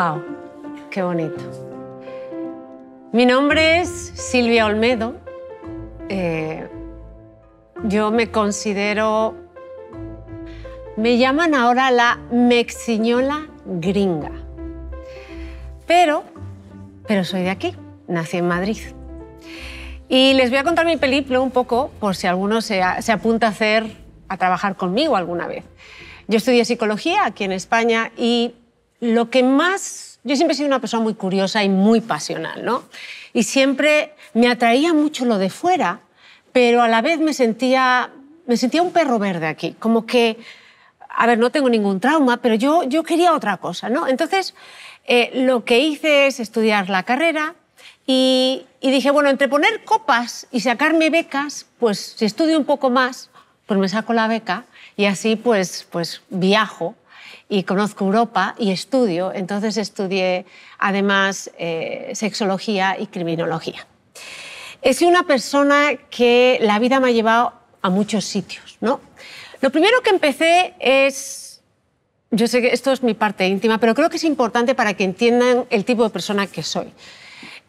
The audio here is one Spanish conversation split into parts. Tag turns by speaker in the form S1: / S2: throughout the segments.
S1: ¡Wow! ¡Qué bonito! Mi nombre es Silvia Olmedo. Eh, yo me considero. Me llaman ahora la mexiñola gringa. Pero, pero soy de aquí, nací en Madrid. Y les voy a contar mi película un poco, por si alguno se, se apunta a hacer, a trabajar conmigo alguna vez. Yo estudié psicología aquí en España y lo que más... Yo siempre he sido una persona muy curiosa y muy pasional, ¿no? Y siempre me atraía mucho lo de fuera, pero a la vez me sentía, me sentía un perro verde aquí, como que, a ver, no tengo ningún trauma, pero yo, yo quería otra cosa, ¿no? Entonces, eh, lo que hice es estudiar la carrera y, dije, bueno, entre poner copas y sacarme becas, pues si estudio un poco más, pues me saco la beca y así pues, pues viajo y conozco Europa y estudio, entonces estudié además eh, sexología y criminología. He sido una persona que la vida me ha llevado a muchos sitios, ¿no? Lo primero que empecé es, yo sé que esto es mi parte íntima, pero creo que es importante para que entiendan el tipo de persona que soy.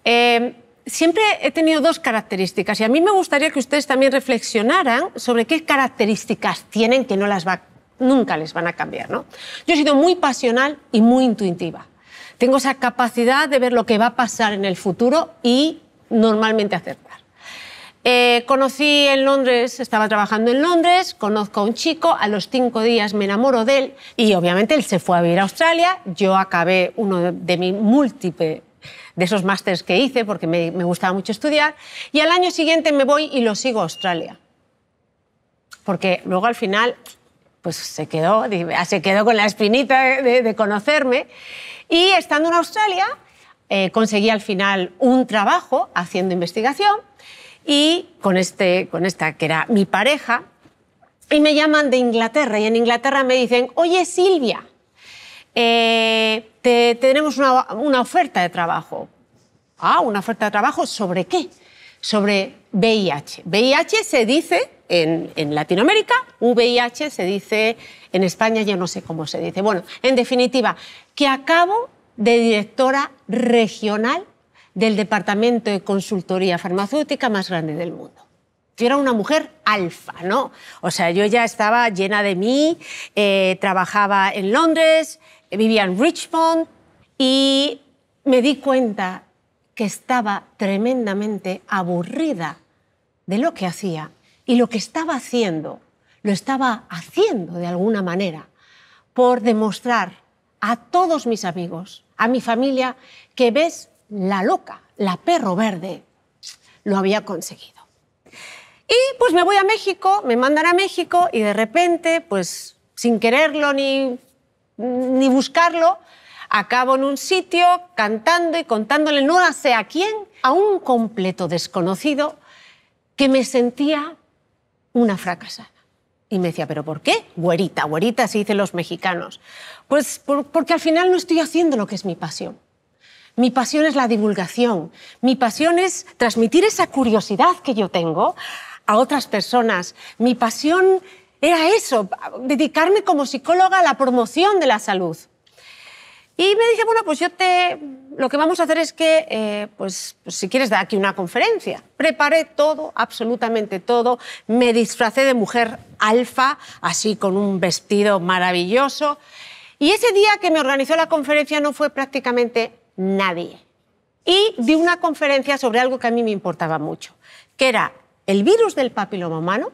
S1: Em, siempre he tenido dos características y a mí me gustaría que ustedes también reflexionaran sobre qué características tienen que no las va nunca les van a cambiar. ¿no? Yo he sido muy pasional y muy intuitiva. Tengo esa capacidad de ver lo que va a pasar en el futuro y normalmente acertar. Eh, conocí en Londres, estaba trabajando en Londres, conozco a un chico, a los cinco días me enamoro de él y obviamente él se fue a vivir a Australia, yo acabé uno de, mis múltiples de esos másteres que hice porque me gustaba mucho estudiar y al año siguiente me voy y lo sigo a Australia. Porque luego al final pues se quedó, ah, se quedó con la espinita de, conocerme. Y estando en Australia, eh, conseguí al final un trabajo haciendo investigación y con, este, con esta que era mi pareja, y me llaman de Inglaterra y en Inglaterra me dicen, oye Silvia, eh, te, tenemos una, una oferta de trabajo. Ah, una oferta de trabajo sobre qué? Sobre VIH. VIH se dice en, Latinoamérica, VIH se dice en España, ya no sé cómo se dice. Bueno, en definitiva, que acabo de directora regional del Departamento de Consultoría Farmacéutica más grande del mundo. Yo era una mujer alfa, ¿no? O sea, yo ya estaba llena de mí, eh, trabajaba en Londres, vivía en Richmond y me di cuenta que estaba tremendamente aburrida de lo que hacía y lo que estaba haciendo, lo estaba haciendo de alguna manera por demostrar a todos mis amigos, a mi familia, que ves la loca, la perro verde, lo había conseguido. Y pues me voy a México, me mandan a México y de repente, pues sin quererlo ni, ni buscarlo, acabo en un sitio cantando y contándole no sé a quién, a un completo desconocido, que me sentía una fracasada. Y me decía, ¿pero por qué? Güerita, güerita, se dicen los mexicanos. Pues porque al final no estoy haciendo lo que es mi pasión. Mi pasión es la divulgación. Mi pasión es transmitir esa curiosidad que yo tengo a otras personas. Mi pasión era eso, dedicarme como psicóloga a la promoción de la salud. Y me dije, bueno, pues yo te, lo que vamos a hacer es que, eh, pues, pues, si quieres, dar aquí una conferencia. Preparé todo, absolutamente todo. Me disfracé de mujer alfa, así con un vestido maravilloso. Y ese día que me organizó la conferencia no fue prácticamente nadie. Y di una conferencia sobre algo que a mí me importaba mucho, que era el virus del papiloma humano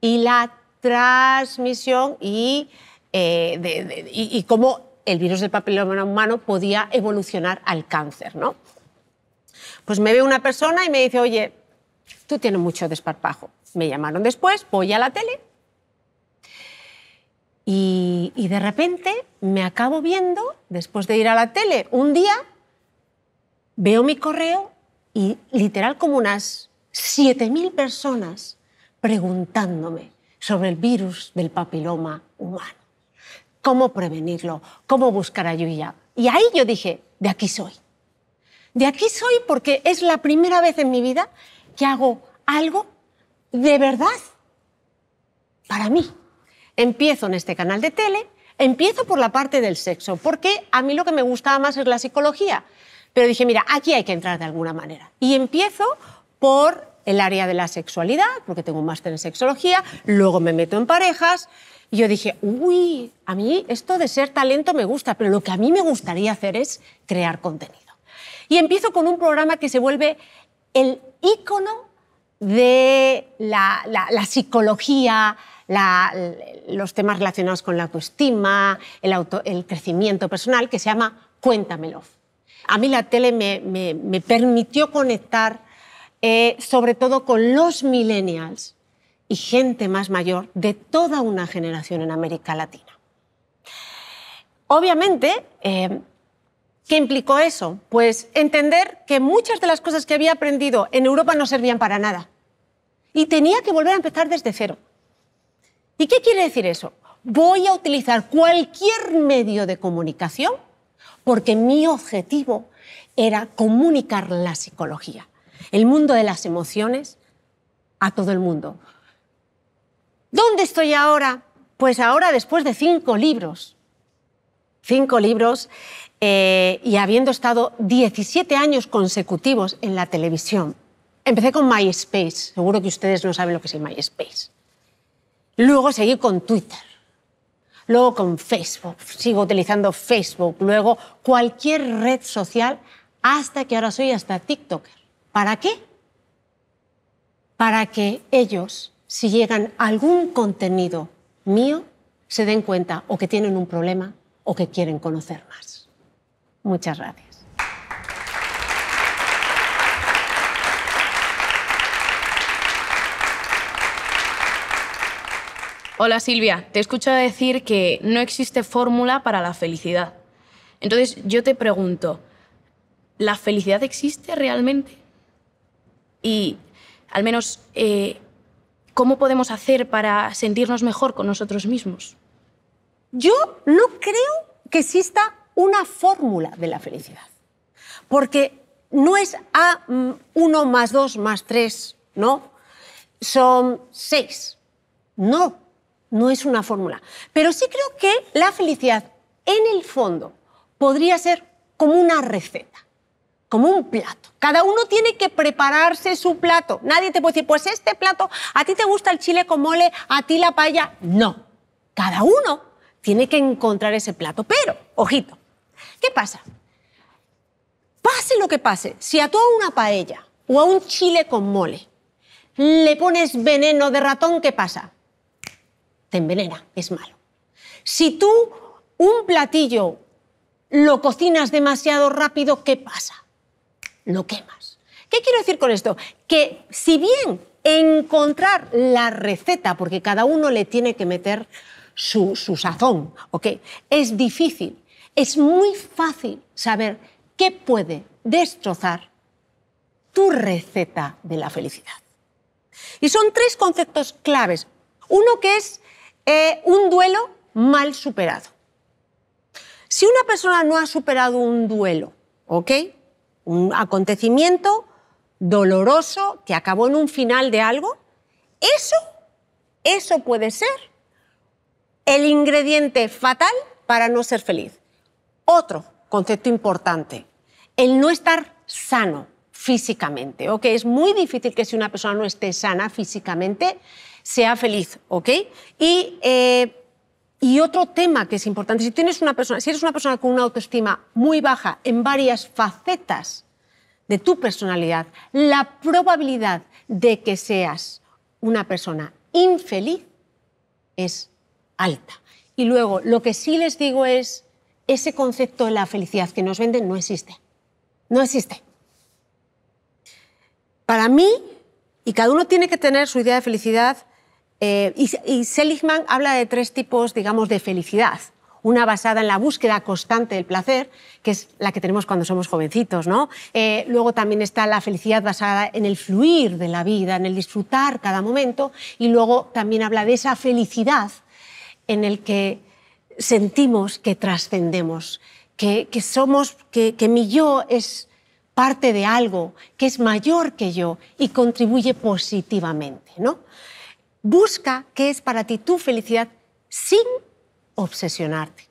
S1: y la transmisión y, eh, y cómo el virus del papiloma humano podía evolucionar al cáncer, ¿no? Pues me ve una persona y me dice, oye, tú tienes mucho desparpajo. Me llamaron después, voy a la tele y, y de repente me acabo viendo, después de ir a la tele, un día veo mi correo y literal como unas 7.000 personas preguntándome sobre el virus del papiloma humano cómo prevenirlo, cómo buscar ayuda. Y ahí yo dije, de aquí soy. De aquí soy porque es la primera vez en mi vida que hago algo de verdad para mí. Empiezo en este canal de tele, empiezo por la parte del sexo, porque a mí lo que me gustaba más es la psicología. Pero dije, mira, aquí hay que entrar de alguna manera. Y empiezo por el área de la sexualidad, porque tengo un máster en sexología, luego me meto en parejas, y yo dije, uy, a mí esto de ser talento me gusta, pero lo que a mí me gustaría hacer es crear contenido. Y empiezo con un programa que se vuelve el icono de la, psicología, los temas relacionados con la autoestima, el, crecimiento personal, que se llama Cuéntamelo. A mí la tele me, permitió conectar eh, sobre todo con los millennials, y gente más mayor de toda una generación en América Latina. Obviamente, eh, ¿qué implicó eso? Pues entender que muchas de las cosas que había aprendido en Europa no servían para nada y tenía que volver a empezar desde cero. ¿Y qué quiere decir eso? Voy a utilizar cualquier medio de comunicación porque mi objetivo era comunicar la psicología, el mundo de las emociones a todo el mundo. ¿Dónde estoy ahora? Pues ahora después de cinco libros. Cinco libros eh, y habiendo estado 17 años consecutivos en la televisión. Empecé con MySpace, seguro que ustedes no saben lo que es MySpace. Luego seguí con Twitter, luego con Facebook, sigo utilizando Facebook, luego cualquier red social, hasta que ahora soy hasta TikToker. ¿Para qué? Para que ellos si llegan algún contenido mío, se den cuenta o que tienen un problema o que quieren conocer más. Muchas gracias. Hola Silvia, te he escuchado decir que no existe fórmula para la felicidad. Entonces yo te pregunto, ¿la felicidad existe realmente? Y al menos eh, ¿Cómo podemos hacer para sentirnos mejor con nosotros mismos? Yo no creo que exista una fórmula de la felicidad, porque no es A ah, 1 mm, más 2 más 3, ¿no? Son seis. No, no es una fórmula. Pero sí creo que la felicidad, en el fondo, podría ser como una receta como un plato. Cada uno tiene que prepararse su plato. Nadie te puede decir, pues este plato, a ti te gusta el chile con mole, a ti la paella. No. Cada uno tiene que encontrar ese plato. Pero, ojito, ¿qué pasa? Pase lo que pase, si a a una paella o a un chile con mole le pones veneno de ratón, ¿qué pasa? Te envenena, es malo. Si tú un platillo lo cocinas demasiado rápido, ¿qué pasa? lo quemas. ¿Qué quiero decir con esto? Que si bien encontrar la receta, porque cada uno le tiene que meter su, sazón, Es difícil, es muy fácil saber qué puede destrozar tu receta de la felicidad. Y son tres conceptos claves. Uno que es eh, un duelo mal superado. Si una persona no ha superado un duelo, un acontecimiento doloroso que acabó en un final de algo, eso, eso puede ser el ingrediente fatal para no ser feliz. Otro concepto importante, el no estar sano físicamente, Es muy difícil que si una persona no esté sana físicamente sea feliz, eh, y otro tema que es importante, si, tienes una persona, si eres una persona con una autoestima muy baja en varias facetas de tu personalidad, la probabilidad de que seas una persona infeliz es alta. Y luego, lo que sí les digo es, ese concepto de la felicidad que nos venden no existe. No existe. Para mí, y cada uno tiene que tener su idea de felicidad, eh, y, Seligman habla de tres tipos, digamos, de felicidad una basada en la búsqueda constante del placer, que es la que tenemos cuando somos jovencitos, ¿no? Eh, luego también está la felicidad basada en el fluir de la vida, en el disfrutar cada momento, y luego también habla de esa felicidad en el que sentimos que trascendemos, que, somos, que, que mi yo es parte de algo que es mayor que yo y contribuye positivamente, ¿no? Busca qué es para ti tu felicidad sin obsesionarte.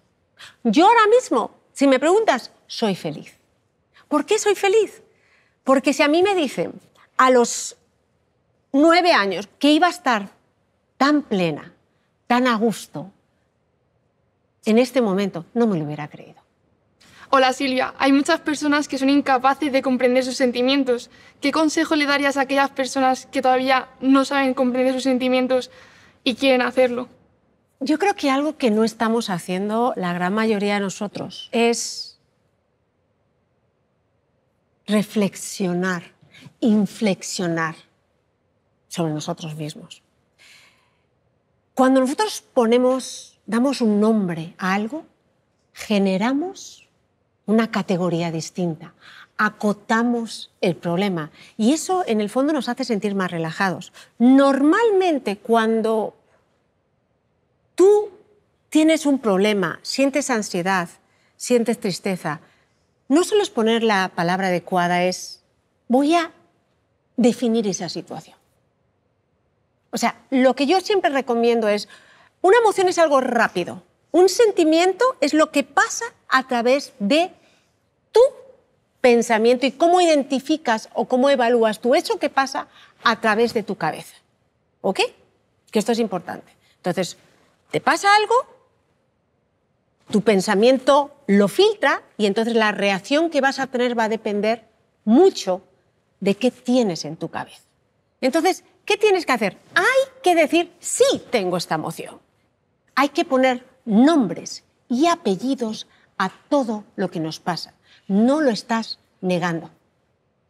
S1: Yo ahora mismo, si me preguntas, soy feliz. ¿Por qué soy feliz? Porque si a mí me dicen a los nueve años que iba a estar tan plena, tan a gusto, en este momento no me lo hubiera creído. Hola Silvia, hay muchas personas que son incapaces de comprender sus sentimientos. ¿Qué consejo le darías a aquellas personas que todavía no saben comprender sus sentimientos y quieren hacerlo? Yo creo que algo que no estamos haciendo la gran mayoría de nosotros es reflexionar, inflexionar sobre nosotros mismos. Cuando nosotros ponemos, damos un nombre a algo, generamos una categoría distinta. Acotamos el problema y eso en el fondo nos hace sentir más relajados. Normalmente cuando tú tienes un problema, sientes ansiedad, sientes tristeza, no solo es poner la palabra adecuada, es voy a definir esa situación. O sea, lo que yo siempre recomiendo es, una emoción es algo rápido, un sentimiento es lo que pasa a través de tu pensamiento y cómo identificas o cómo evalúas tu hecho que pasa a través de tu cabeza. ¿Ok? Que esto es importante. Entonces, te pasa algo, tu pensamiento lo filtra y entonces la reacción que vas a tener va a depender mucho de qué tienes en tu cabeza. Entonces, ¿qué tienes que hacer? Hay que decir, sí tengo esta emoción. Hay que poner nombres y apellidos a todo lo que nos pasa. No lo estás negando.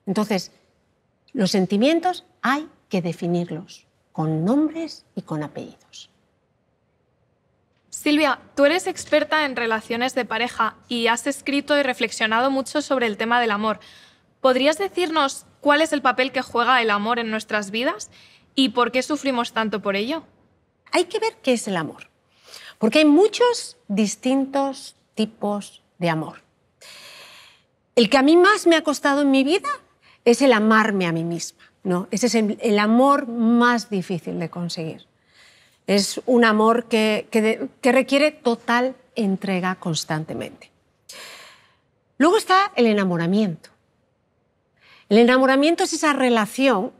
S1: Entonces, los sentimientos hay que definirlos con nombres y con apellidos. Silvia, tú eres experta en relaciones de pareja y has escrito y reflexionado mucho sobre el tema del amor. ¿Podrías decirnos cuál es el papel que juega el amor en nuestras vidas y por qué sufrimos tanto por ello? Hay que ver qué es el amor. Porque hay muchos distintos tipos de amor. El que a mí más me ha costado en mi vida es el amarme a mí misma. ¿no? Ese es el, amor más difícil de conseguir. Es un amor que, requiere total entrega constantemente. Luego está el enamoramiento. El enamoramiento es esa relación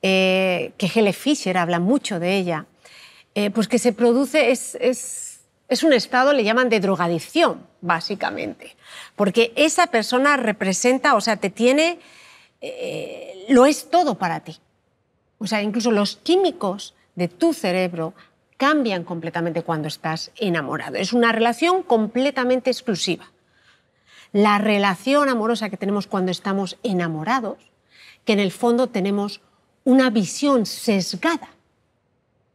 S1: eh, que Helle Fisher habla mucho de ella, eh, pues que se produce, es es un estado, le llaman de drogadicción, básicamente, porque esa persona representa, o sea, te tiene, eh, lo es todo para ti. O sea, incluso los químicos de tu cerebro cambian completamente cuando estás enamorado. Es una relación completamente exclusiva. La relación amorosa que tenemos cuando estamos enamorados, que en el fondo tenemos una visión sesgada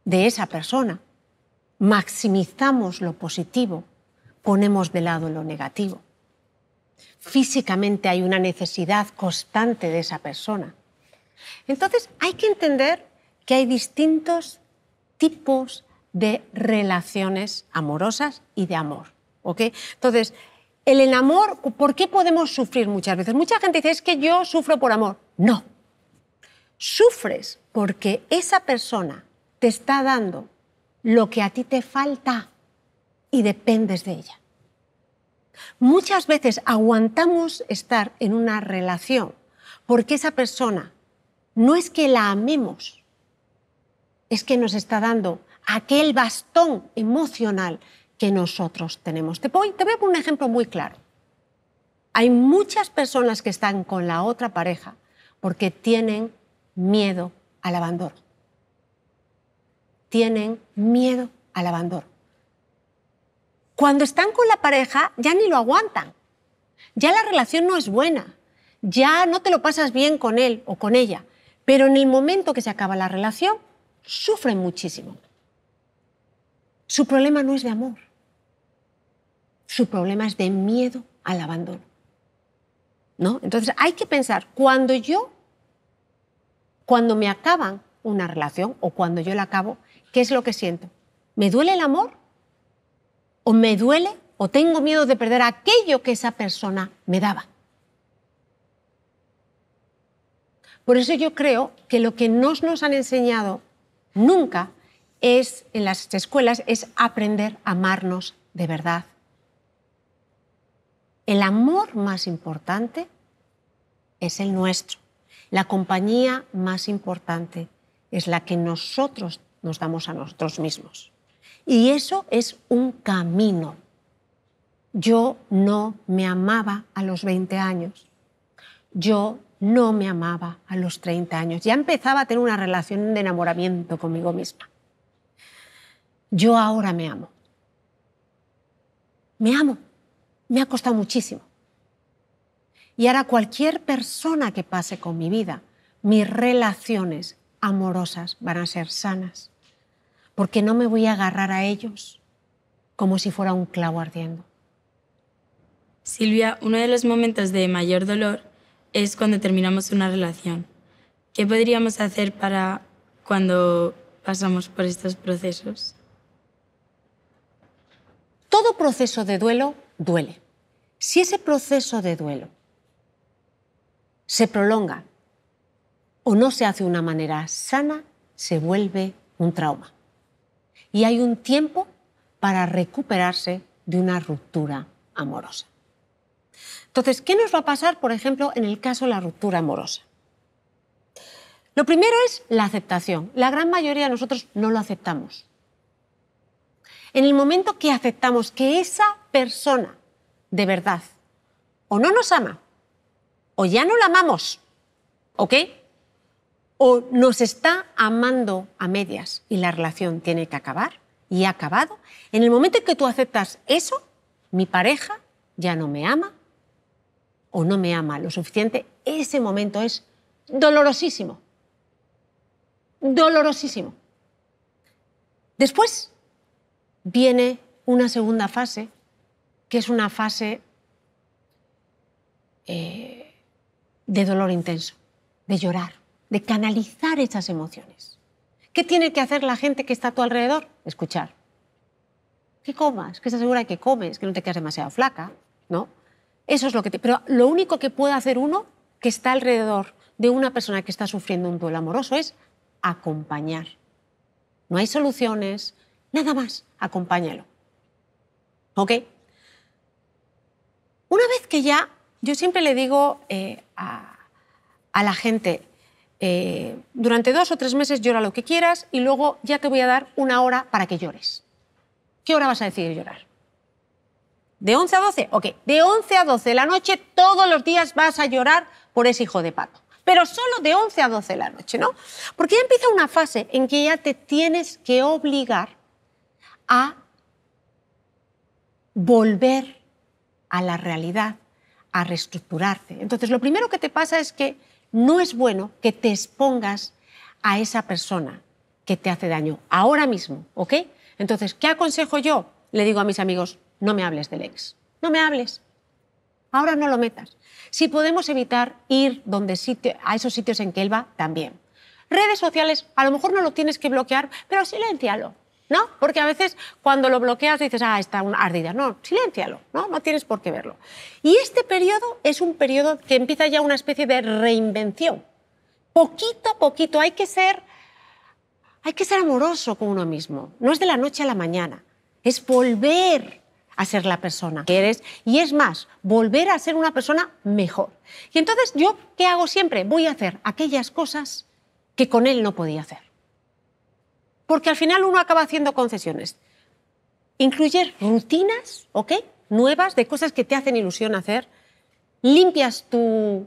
S1: de esa persona maximizamos lo positivo, ponemos de lado lo negativo. Físicamente hay una necesidad constante de esa persona. Entonces hay que entender que hay distintos tipos de relaciones amorosas y de amor. Entonces, el enamor, ¿por qué podemos sufrir muchas veces? Mucha gente dice, es que yo sufro por amor. No. Sufres porque esa persona te está dando lo que a ti te falta y dependes de ella. Muchas veces aguantamos estar en una relación porque esa persona no es que la amemos, es que nos está dando aquel bastón emocional que nosotros tenemos. Te voy, a poner un ejemplo muy claro. Hay muchas personas que están con la otra pareja porque tienen miedo al abandono tienen miedo al abandono. Cuando están con la pareja ya ni lo aguantan, ya la relación no es buena, ya no te lo pasas bien con él o con ella, pero en el momento que se acaba la relación sufren muchísimo. Su problema no es de amor, su problema es de miedo al abandono. ¿No? Entonces hay que pensar, cuando yo, cuando me acaban una relación o cuando yo la acabo, ¿Qué es lo que siento? ¿Me duele el amor? ¿O me duele o tengo miedo de perder aquello que esa persona me daba? Por eso yo creo que lo que no nos han enseñado nunca es en las escuelas es aprender a amarnos de verdad. El amor más importante es el nuestro. La compañía más importante es la que nosotros nos damos a nosotros mismos. Y eso es un camino. Yo no me amaba a los 20 años. Yo no me amaba a los 30 años. Ya empezaba a tener una relación de enamoramiento conmigo misma. Yo ahora me amo. Me amo. Me ha costado muchísimo. Y ahora cualquier persona que pase con mi vida, mis relaciones amorosas van a ser sanas porque no me voy a agarrar a ellos como si fuera un clavo ardiendo. Silvia, uno de los momentos de mayor dolor es cuando terminamos una relación. ¿Qué podríamos hacer para cuando pasamos por estos procesos? Todo proceso de duelo duele. Si ese proceso de duelo se prolonga o no se hace de una manera sana, se vuelve un trauma y hay un tiempo para recuperarse de una ruptura amorosa. Entonces, ¿qué nos va a pasar, por ejemplo, en el caso de la ruptura amorosa? Lo primero es la aceptación. La gran mayoría de nosotros no lo aceptamos. En el momento que aceptamos que esa persona de verdad o no nos ama o ya no la amamos, ¿ok? o nos está amando a medias y la relación tiene que acabar y ha acabado. En el momento en que tú aceptas eso, mi pareja ya no me ama o no me ama lo suficiente, ese momento es dolorosísimo. Dolorosísimo. Después viene una segunda fase, que es una fase eh, de dolor intenso, de llorar de canalizar esas emociones. ¿Qué tiene que hacer la gente que está a tu alrededor? Escuchar. Que comas, que se asegura que comes, que no te quedas demasiado flaca, ¿no? Eso es lo que te... Pero lo único que puede hacer uno que está alrededor de una persona que está sufriendo un duelo amoroso es acompañar. No hay soluciones, nada más, acompáñalo. ¿Ok? Una vez que ya, yo siempre le digo eh, a la gente, eh, durante dos o tres meses llora lo que quieras y luego ya te voy a dar una hora para que llores. ¿Qué hora vas a decidir llorar? ¿De 11 a 12? Ok, de 11 a 12 de la noche todos los días vas a llorar por ese hijo de pato. Pero solo de 11 a 12 de la noche, ¿no? Porque ya empieza una fase en que ya te tienes que obligar a volver a la realidad, a reestructurarte. Entonces, lo primero que te pasa es que no es bueno que te expongas a esa persona que te hace daño ahora mismo, ¿ok? Entonces, ¿qué aconsejo yo? Le digo a mis amigos, no me hables del ex, no me hables, ahora no lo metas. Si podemos evitar ir a esos sitios en que él va, también. Redes sociales, a lo mejor no lo tienes que bloquear, pero silencialo. ¿no? Porque a veces cuando lo bloqueas dices, ah, está una ardida. No, siléncialo, ¿no? No tienes por qué verlo. Y este periodo es un periodo que empieza ya una especie de reinvención. Poquito a poquito hay que ser hay que ser amoroso con uno mismo. No es de la noche a la mañana, es volver a ser la persona que eres y es más, volver a ser una persona mejor. Y entonces yo, ¿qué hago siempre? Voy a hacer aquellas cosas que con él no podía hacer porque al final uno acaba haciendo concesiones. Incluye rutinas, ¿ok? Nuevas de cosas que te hacen ilusión hacer. Limpias tu,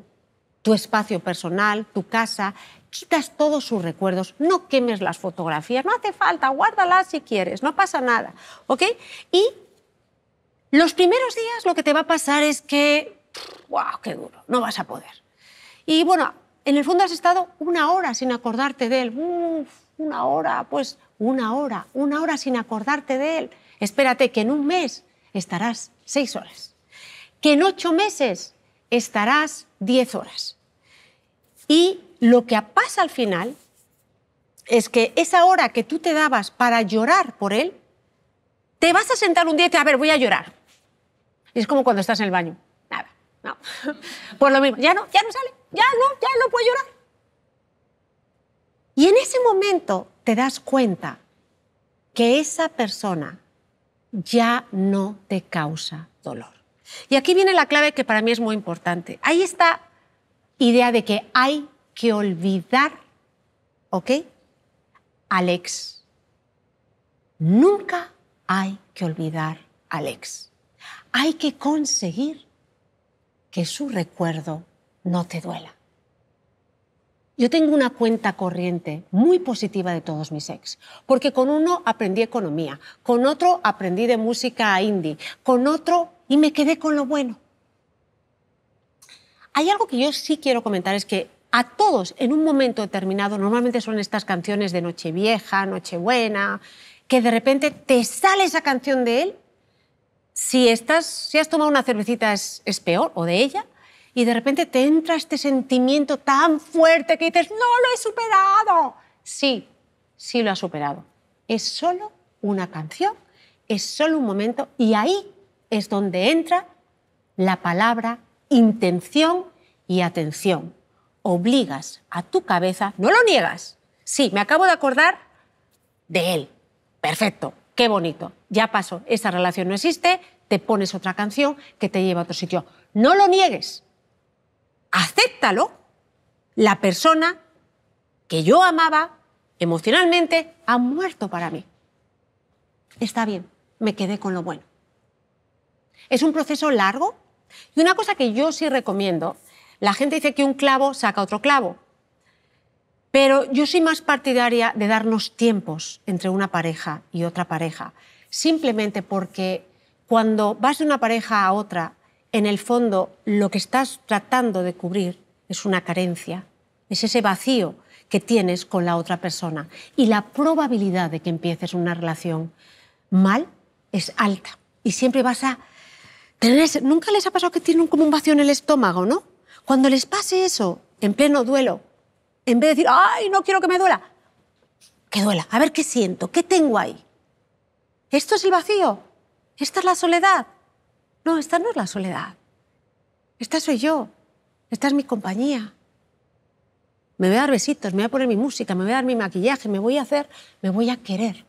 S1: tu espacio personal, tu casa, quitas todos sus recuerdos, no quemes las fotografías, no hace falta, guárdalas si quieres, no pasa nada, ¿ok? Y los primeros días lo que te va a pasar es que, wow, qué duro, no vas a poder. Y bueno, en el fondo has estado una hora sin acordarte de él, Uf, una hora, pues una hora, una hora sin acordarte de él. Espérate que en un mes estarás seis horas, que en ocho meses estarás diez horas. Y lo que pasa al final es que esa hora que tú te dabas para llorar por él, te vas a sentar un día y te a ver, voy a llorar. es como cuando estás en el baño. Nada, no. Por lo mismo, ya no, ya no sale, ya no, ya no puedo llorar. Y en ese momento te das cuenta que esa persona ya no te causa dolor. Y aquí viene la clave que para mí es muy importante. Ahí está idea de que hay que olvidar, ¿ok? Al ex. Nunca hay que olvidar al ex. Hay que conseguir que su recuerdo no te duela. Yo tengo una cuenta corriente muy positiva de todos mis ex, porque con uno aprendí economía, con otro aprendí de música indie, con otro y me quedé con lo bueno. Hay algo que yo sí quiero comentar, es que a todos en un momento determinado, normalmente son estas canciones de Nochevieja, Nochebuena, que de repente te sale esa canción de él, si, estás, si has tomado una cervecita es peor, o de ella, y de repente te entra este sentimiento tan fuerte que dices, no lo he superado. Sí, sí lo ha superado. Es solo una canción, es solo un momento y ahí es donde entra la palabra intención y atención. Obligas a tu cabeza, no lo niegas. Sí, me acabo de acordar de él. Perfecto, qué bonito. Ya pasó, esa relación no existe, te pones otra canción que te lleva a otro sitio. No lo niegues, acéptalo, la persona que yo amaba emocionalmente ha muerto para mí. Está bien, me quedé con lo bueno. Es un proceso largo y una cosa que yo sí recomiendo, la gente dice que un clavo saca otro clavo, pero yo soy más partidaria de darnos tiempos entre una pareja y otra pareja, simplemente porque cuando vas de una pareja a otra, en el fondo lo que estás tratando de cubrir es una carencia, es ese vacío que tienes con la otra persona. Y la probabilidad de que empieces una relación mal es alta. Y siempre vas a tener ese... Nunca les ha pasado que tienen como un vacío en el estómago, ¿no? Cuando les pase eso, en pleno duelo, en vez de decir, ay, no quiero que me duela, que duela, a ver qué siento, qué tengo ahí. Esto es el vacío, esta es la soledad, no, esta no es la soledad. Esta soy yo. Esta es mi compañía. Me voy a dar besitos, me voy a poner mi música, me voy a dar mi maquillaje, me voy a hacer, me voy a querer.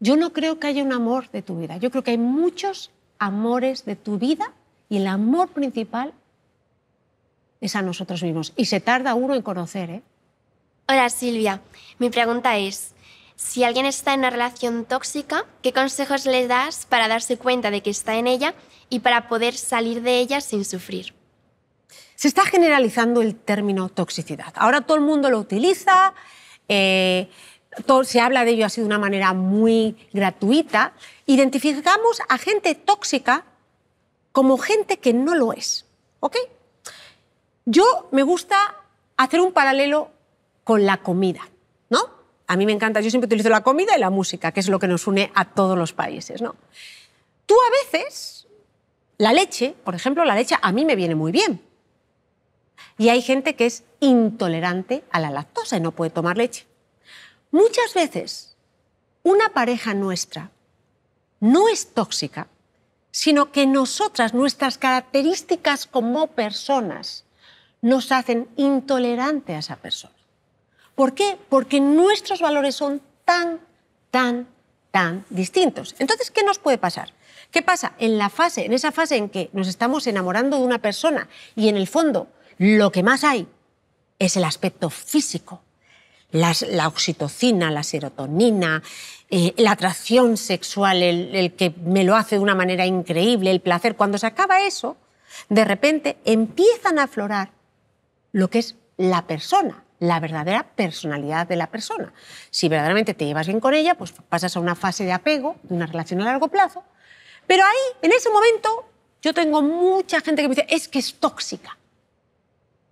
S1: Yo no creo que haya un amor de tu vida. Yo creo que hay muchos amores de tu vida y el amor principal es a nosotros mismos. Y se tarda uno en conocer, ¿eh? Hola Silvia, mi pregunta es, si alguien está en una relación tóxica, ¿qué consejos le das para darse cuenta de que está en ella y para poder salir de ella sin sufrir? Se está generalizando el término toxicidad. Ahora todo el mundo lo utiliza, eh, se habla de ello así de una manera muy gratuita. Identificamos a gente tóxica como gente que no lo es. ¿Ok? Yo me gusta hacer un paralelo con la comida, ¿no? A mí me encanta, yo siempre utilizo la comida y la música, que es lo que nos une a todos los países. ¿no? Tú a veces, la leche, por ejemplo, la leche a mí me viene muy bien. Y hay gente que es intolerante a la lactosa y no puede tomar leche. Muchas veces, una pareja nuestra no es tóxica, sino que nosotras, nuestras características como personas, nos hacen intolerante a esa persona. ¿Por qué? Porque nuestros valores son tan, tan, tan distintos. Entonces, ¿qué nos puede pasar? ¿Qué pasa? En la fase, en esa fase en que nos estamos enamorando de una persona y en el fondo lo que más hay es el aspecto físico. la oxitocina, la serotonina, eh, la atracción sexual, el que me lo hace de una manera increíble, el placer. Cuando se acaba eso, de repente empiezan a aflorar lo que es la persona, la verdadera personalidad de la persona. Si verdaderamente te llevas bien con ella, pues pasas a una fase de apego, de una relación a largo plazo. Pero ahí, en ese momento, yo tengo mucha gente que me dice, es que es tóxica.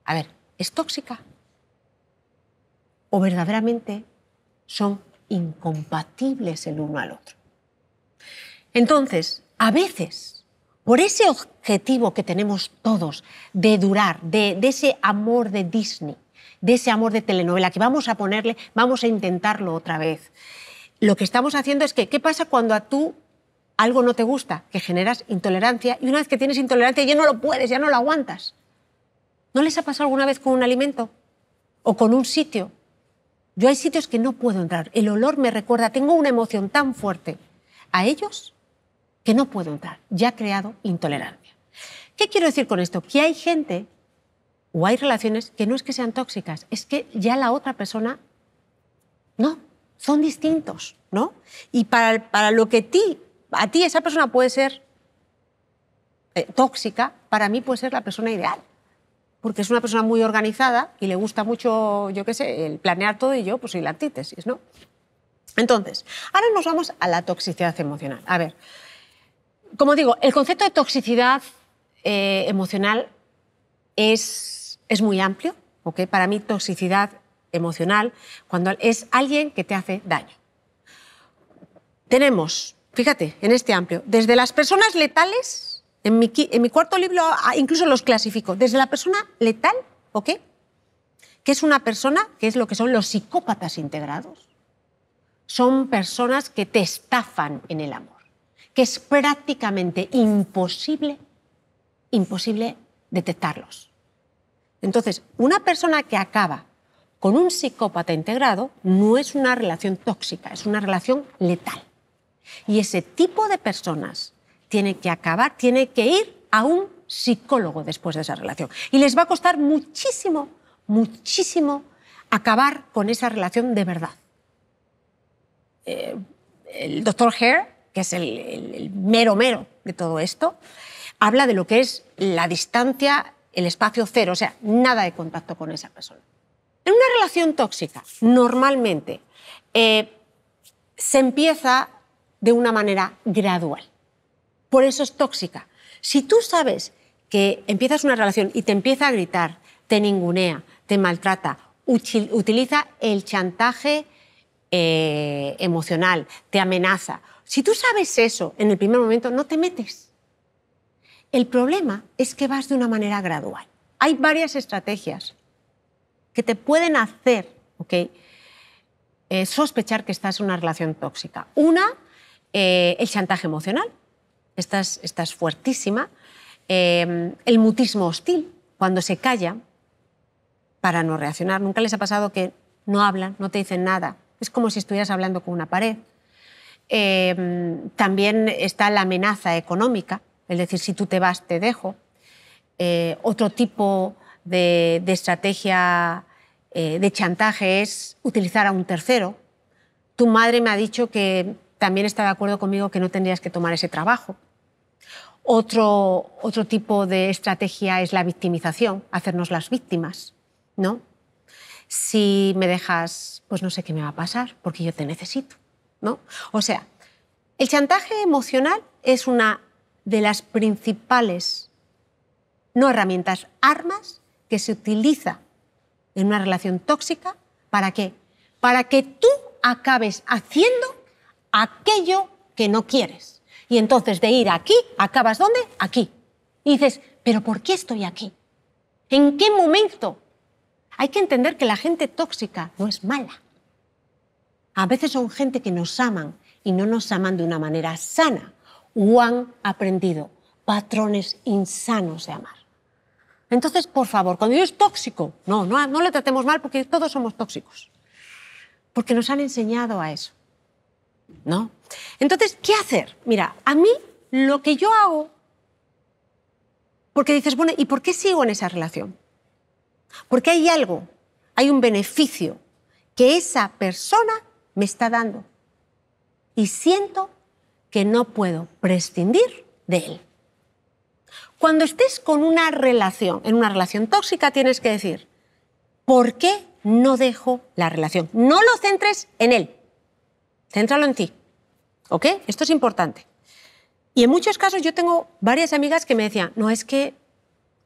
S1: A ver, ¿es tóxica? ¿O verdaderamente son incompatibles el uno al otro? Entonces, a veces, por ese objetivo que tenemos todos de durar, de ese amor de Disney, de ese amor de telenovela, que vamos a ponerle, vamos a intentarlo otra vez. Lo que estamos haciendo es que, ¿qué pasa cuando a tú algo no te gusta? Que generas intolerancia y una vez que tienes intolerancia ya no lo puedes, ya no lo aguantas. ¿No les ha pasado alguna vez con un alimento o con un sitio? Yo hay sitios que no puedo entrar. El olor me recuerda, tengo una emoción tan fuerte a ellos que no puedo entrar. Ya ha creado intolerancia. ¿Qué quiero decir con esto? Que hay gente o hay relaciones que no es que sean tóxicas, es que ya la otra persona no, son distintos, ¿no? Y para, lo que ti, a ti esa persona puede ser eh, tóxica, para mí puede ser la persona ideal. Porque es una persona muy organizada y le gusta mucho, yo qué sé, el planear todo y yo, pues soy la antítesis, ¿no? Entonces, ahora nos vamos a la toxicidad emocional. A ver, como digo, el concepto de toxicidad eh, emocional es es muy amplio. ¿ok? Para mí, toxicidad emocional cuando es alguien que te hace daño. Tenemos, fíjate, en este amplio, desde las personas letales, en mi, en mi cuarto libro ah, incluso los clasifico, desde la persona letal, ¿ok? Que es una persona que es lo que son los psicópatas integrados. Son personas que te estafan en el amor, que es prácticamente imposible, imposible detectarlos entonces, una persona que acaba con un psicópata integrado no es una relación tóxica, es una relación letal. Y ese tipo de personas tiene que acabar, tiene que ir a un psicólogo después de esa relación. Y les va a costar muchísimo, muchísimo acabar con esa relación de verdad. Eh, el doctor Hare, que es el mero mero de todo esto, habla de lo que es la distancia el espacio cero, o sea, nada de contacto con esa persona. En una relación tóxica, normalmente, eh, se empieza de una manera gradual. Por eso es tóxica. Si tú sabes que empiezas una relación y te empieza a gritar, te ningunea, te maltrata, utiliza el chantaje eh, emocional, te amenaza. Si tú sabes eso en el primer momento, no te metes. El problema es que vas de una manera gradual. Hay varias estrategias que te pueden hacer eh, sospechar que estás en una relación tóxica. Una, eh, el chantaje emocional. Esta es, fuertísima. Em, el mutismo hostil, cuando se calla para no reaccionar. ¿Nunca les ha pasado que no hablan, no te dicen nada? Es como si estuvieras hablando con una pared. Em, también está la amenaza económica, es decir, si tú te vas, te dejo. Eh, otro tipo de, estrategia eh, de chantaje es utilizar a un tercero. Tu madre me ha dicho que también está de acuerdo conmigo que no tendrías que tomar ese trabajo. Otro, otro tipo de estrategia es la victimización, hacernos las víctimas, ¿no? Si me dejas, pues no sé qué me va a pasar, porque yo te necesito, ¿no? O sea, el chantaje emocional es una de las principales, no herramientas, armas que se utiliza en una relación tóxica. ¿Para qué? Para que tú acabes haciendo aquello que no quieres. Y entonces de ir aquí, acabas dónde? Aquí. Y dices, pero ¿por qué estoy aquí? ¿En qué momento? Hay que entender que la gente tóxica no es mala. A veces son gente que nos aman y no nos aman de una manera sana han aprendido patrones insanos de amar. Entonces, por favor, cuando yo es tóxico, no, no, no le tratemos mal porque todos somos tóxicos. Porque nos han enseñado a eso. ¿No? Entonces, ¿qué hacer? Mira, a mí lo que yo hago, porque dices, bueno, ¿y por qué sigo en esa relación? Porque hay algo, hay un beneficio que esa persona me está dando. Y siento que no puedo prescindir de él. Cuando estés con una relación, en una relación tóxica, tienes que decir, ¿por qué no dejo la relación? No lo centres en él, céntralo en ti. ¿Ok? Esto es importante. Y en muchos casos yo tengo varias amigas que me decían, no es que,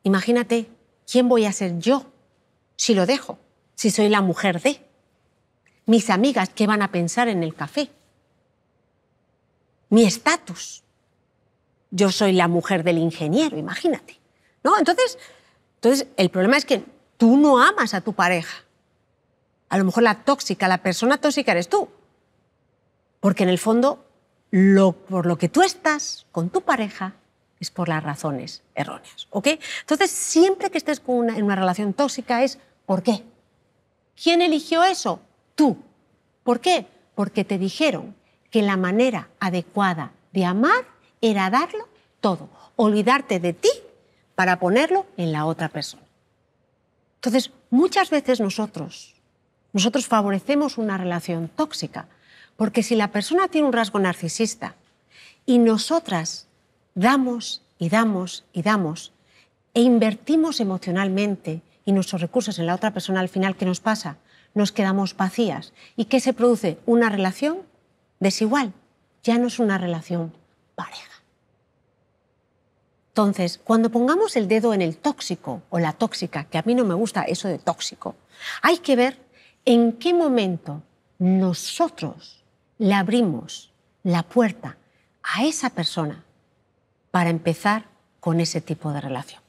S1: imagínate, ¿quién voy a ser yo si lo dejo? Si soy la mujer de. Mis amigas, ¿qué van a pensar en el café? mi estatus. Yo soy la mujer del ingeniero, imagínate. ¿No? Entonces, entonces, el problema es que tú no amas a tu pareja. A lo mejor la tóxica, la persona tóxica eres tú. Porque en el fondo, lo, por lo que tú estás con tu pareja es por las razones erróneas. ¿ok? Entonces, siempre que estés con en una relación tóxica es ¿por qué? ¿Quién eligió eso? Tú. ¿Por qué? Porque te dijeron que la manera adecuada de amar era darlo todo, olvidarte de ti para ponerlo en la otra persona. Entonces, muchas veces nosotros, nosotros favorecemos una relación tóxica, porque si la persona tiene un rasgo narcisista y nosotras damos y damos y damos e invertimos emocionalmente y nuestros recursos en la otra persona, al final, ¿qué nos pasa? Nos quedamos vacías. ¿Y qué se produce? Una relación desigual, ya no es una relación pareja. Entonces, cuando pongamos el dedo en el tóxico o la tóxica, que a mí no me gusta eso de tóxico, hay que ver en qué momento nosotros le abrimos la puerta a esa persona para empezar con ese tipo de relación.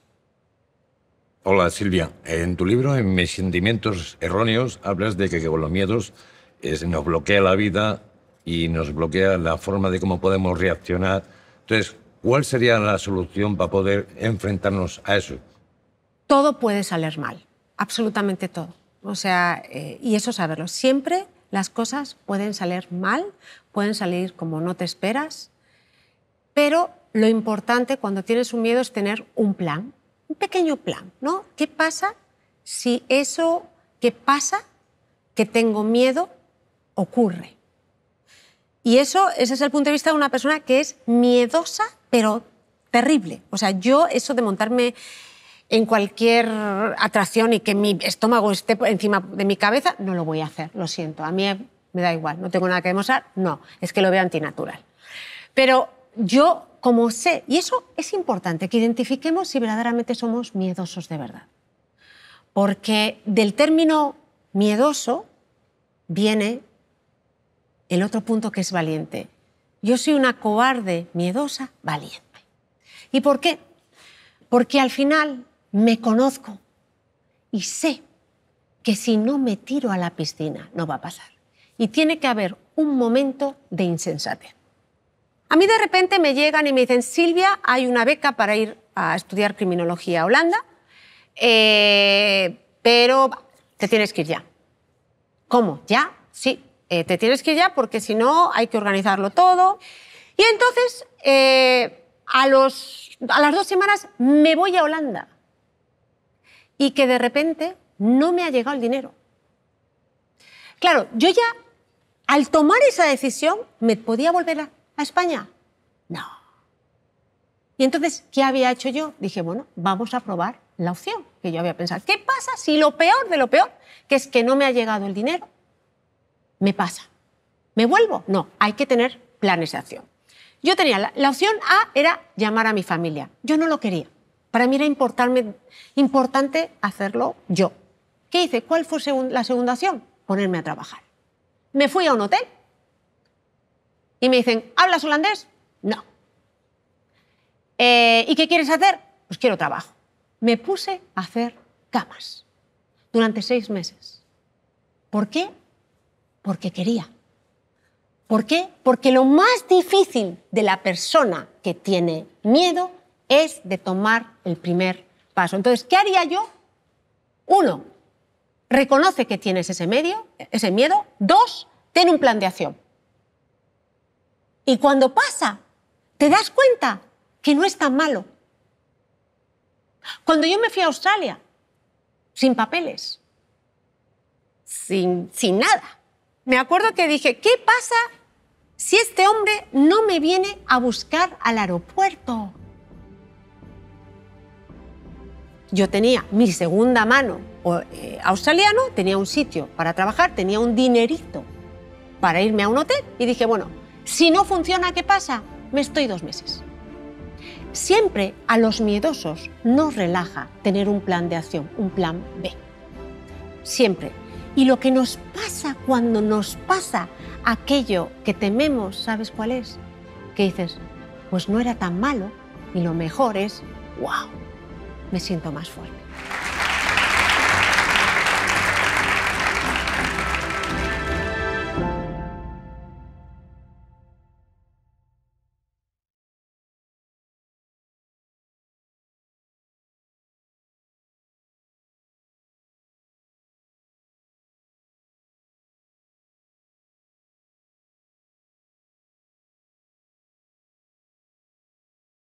S1: Hola Silvia, en tu libro En mis sentimientos erróneos hablas de que con los miedos eh, nos bloquea la vida y nos bloquea la forma de cómo podemos reaccionar. Entonces, ¿cuál sería la solución para poder enfrentarnos a eso? Todo puede salir mal, absolutamente todo. O sea, eh, y eso saberlo. Siempre las cosas pueden salir mal, pueden salir como no te esperas, pero lo importante cuando tienes un miedo es tener un plan, un pequeño plan, ¿no? ¿Qué pasa si eso que pasa, que tengo miedo, ocurre? Y eso, ese es el punto de vista de una persona que es miedosa, pero terrible. O sea, yo eso de montarme en cualquier atracción y que mi estómago esté encima de mi cabeza, no lo voy a hacer, lo siento. A mí me da igual, no tengo nada que demostrar, no, es que lo veo antinatural. Pero yo, como sé, y eso es importante, que identifiquemos si verdaderamente somos miedosos de verdad. Porque del término miedoso viene el otro punto que es valiente. Yo soy una cobarde, miedosa, valiente. ¿Y por qué? Porque al final me conozco y sé que si no me tiro a la piscina no va a pasar. Y tiene que haber un momento de insensatez. A mí de repente me llegan y me dicen, Silvia, hay una beca para ir a estudiar criminología a Holanda, eh, pero te tienes que ir ya. ¿Cómo? ¿Ya? Sí. Eh, te tienes que ir ya porque si no hay que organizarlo todo. Y entonces, eh, a, los, a las dos semanas me voy a Holanda y que de repente no me ha llegado el dinero. Claro, yo ya, al tomar esa decisión, me podía volver a, a España. No. Y entonces, ¿qué había hecho yo? Dije, bueno, vamos a probar la opción que yo había pensado. ¿Qué pasa si lo peor de lo peor, que es que no me ha llegado el dinero, me pasa. ¿Me vuelvo? No, hay que tener planes de acción. Yo tenía la, opción A era llamar a mi familia. Yo no lo quería. Para mí era importante hacerlo yo. ¿Qué hice? ¿Cuál fue la segunda opción? Ponerme a trabajar. Me fui a un hotel y me dicen, ¿hablas holandés? No. Eh, ¿Y qué quieres hacer? Pues quiero trabajo. Me puse a hacer camas durante seis meses. ¿Por qué? Porque quería. ¿Por qué? Porque lo más difícil de la persona que tiene miedo es de tomar el primer paso. Entonces, ¿qué haría yo? Uno, reconoce que tienes ese, miedo. Dos, ten un plan de acción. Y cuando pasa, te das cuenta que no es tan malo. Cuando yo me fui a Australia, sin papeles, sin, sin nada, me acuerdo que dije, ¿qué pasa si este hombre no me viene a buscar al aeropuerto? Yo tenía mi segunda mano o, eh, australiano, tenía un sitio para trabajar, tenía un dinerito para irme a un hotel y dije, bueno, si no funciona, ¿qué pasa? Me estoy dos meses. Siempre a los miedosos nos relaja tener un plan de acción, un plan B. Siempre y lo que nos pasa cuando nos pasa aquello que tememos, ¿sabes cuál es? Que dices, pues no era tan malo y lo mejor es, wow, me siento más fuerte.